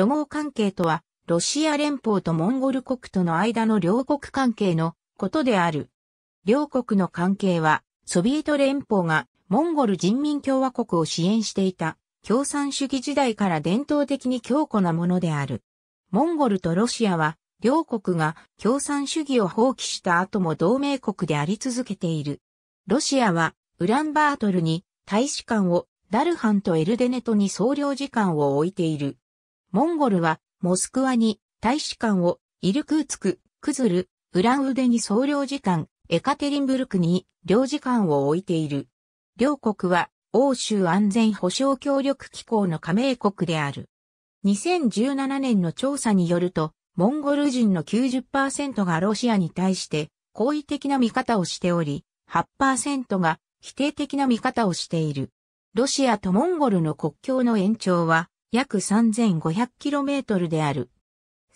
ロモー関係とは、ロシア連邦とモンゴル国との間の両国関係のことである。両国の関係は、ソビエト連邦がモンゴル人民共和国を支援していた共産主義時代から伝統的に強固なものである。モンゴルとロシアは、両国が共産主義を放棄した後も同盟国であり続けている。ロシアは、ウランバートルに大使館を、ダルハンとエルデネトに総領事館を置いている。モンゴルは、モスクワに大使館を、イルクーツク、クズル、ウランウデに総領事館、エカテリンブルクに領事館を置いている。両国は、欧州安全保障協力機構の加盟国である。2017年の調査によると、モンゴル人の90%がロシアに対して好意的な見方をしており、8%が否定的な見方をしている。ロシアとモンゴルの国境の延長は、約 3500km である。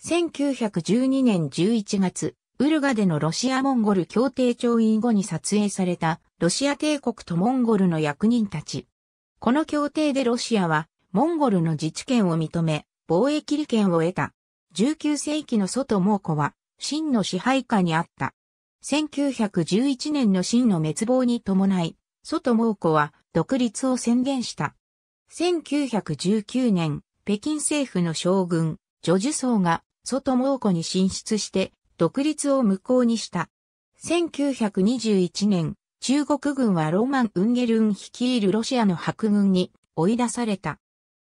1912年11月、ウルガでのロシア・モンゴル協定調印後に撮影されたロシア帝国とモンゴルの役人たち。この協定でロシアはモンゴルの自治権を認め、貿易利権を得た。19世紀の外蒙古は、秦の支配下にあった。1911年の秦の滅亡に伴い、外蒙古は独立を宣言した。1919年、北京政府の将軍、ジョジュソウが、外蒙古に進出して、独立を無効にした。1921年、中国軍はロマン・ウンゲルン率いるロシアの白軍に追い出された。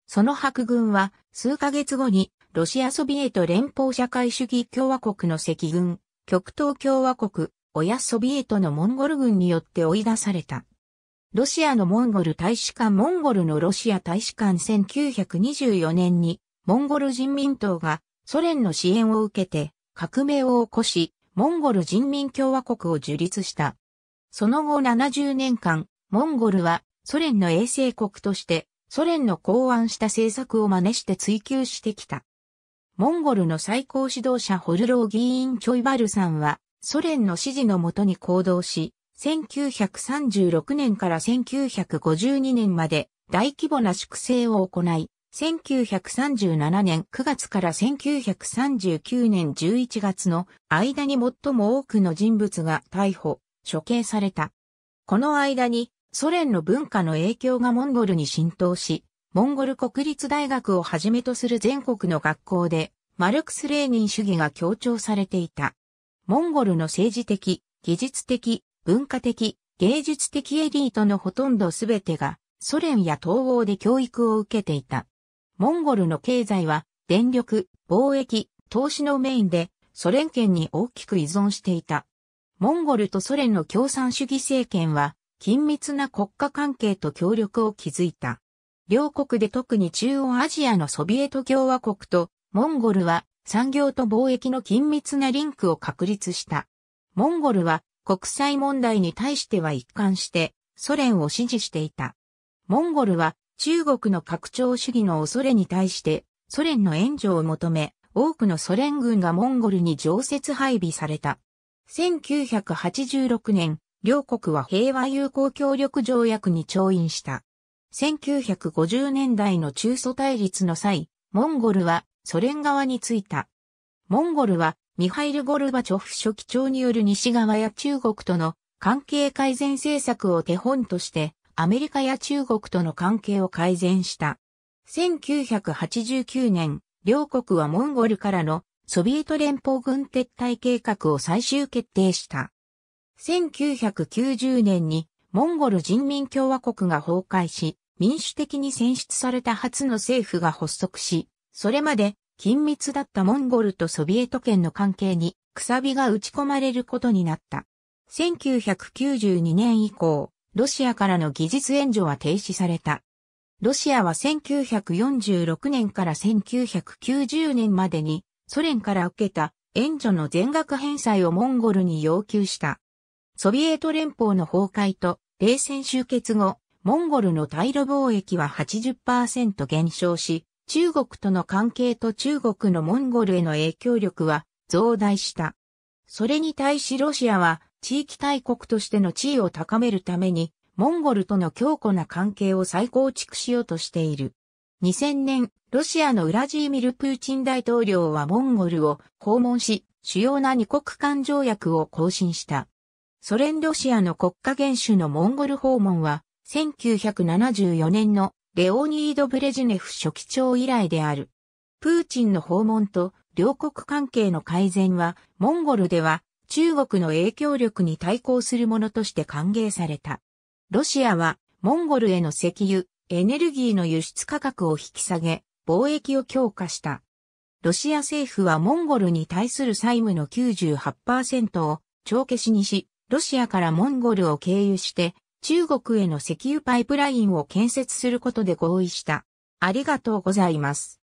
その白軍は数ヶ月後にロシアソビエト連邦社会主義共和国の赤軍、極東共和国、親ソビエトのモンゴル軍によって追い出された。ロシアのモンゴル大使館モンゴルのロシア大使館1924年に、モンゴル人民党がソ連の支援を受けて革命を起こし、モンゴル人民共和国を樹立した。その後70年間、モンゴルはソ連の衛星国としてソ連の考案した政策を真似して追求してきた。モンゴルの最高指導者ホルロー議員チョイバルさんはソ連の指示のもとに行動し、1936年から1952年まで大規模な粛清を行い、1937年9月から1939年11月の間に最も多くの人物が逮捕、処刑された。この間にソ連の文化の影響がモンゴルに浸透し、モンゴル国立大学をはじめとする全国の学校でマルクス・レーニン主義が強調されていた。モンゴルの政治的、技術的、文化的、芸術的エリートのほとんどすべてがソ連や東欧で教育を受けていた。モンゴルの経済は電力、貿易、投資のメインでソ連圏に大きく依存していた。モンゴルとソ連の共産主義政権は緊密な国家関係と協力を築いた。両国で特に中央アジアのソビエト共和国とモンゴルは産業と貿易の緊密なリンクを確立した。モンゴルは国際問題に対しては一貫してソ連を支持していた。モンゴルは中国の拡張主義の恐れに対してソ連の援助を求め、多くのソ連軍がモンゴルに常設配備された。1986年、両国は平和友好協力条約に調印した。1950年代の中ソ対立の際、モンゴルはソ連側についた。モンゴルはミハイル・ゴルバチョフ書記長による西側や中国との関係改善政策を手本として、アメリカや中国との関係を改善した。1989年、両国はモンゴルからのソビエト連邦軍撤退計画を最終決定した。1990年にモンゴル人民共和国が崩壊し、民主的に選出された初の政府が発足し、それまで緊密だったモンゴルとソビエト圏の関係に、くさびが打ち込まれることになった。1992年以降、ロシアからの技術援助は停止された。ロシアは1946年から1990年までにソ連から受けた援助の全額返済をモンゴルに要求した。ソビエト連邦の崩壊と冷戦終結後、モンゴルの大路貿易は80%減少し、中国との関係と中国のモンゴルへの影響力は増大した。それに対しロシアは地域大国としての地位を高めるために、モンゴルとの強固な関係を再構築しようとしている。2000年、ロシアのウラジーミル・プーチン大統領はモンゴルを訪問し、主要な二国間条約を更新した。ソ連ロシアの国家元首のモンゴル訪問は、1974年のレオニード・ブレジネフ書記長以来である。プーチンの訪問と両国関係の改善は、モンゴルでは中国の影響力に対抗するものとして歓迎された。ロシアは、モンゴルへの石油、エネルギーの輸出価格を引き下げ、貿易を強化した。ロシア政府はモンゴルに対する債務の98%を帳消しにし、ロシアからモンゴルを経由して中国への石油パイプラインを建設することで合意した。ありがとうございます。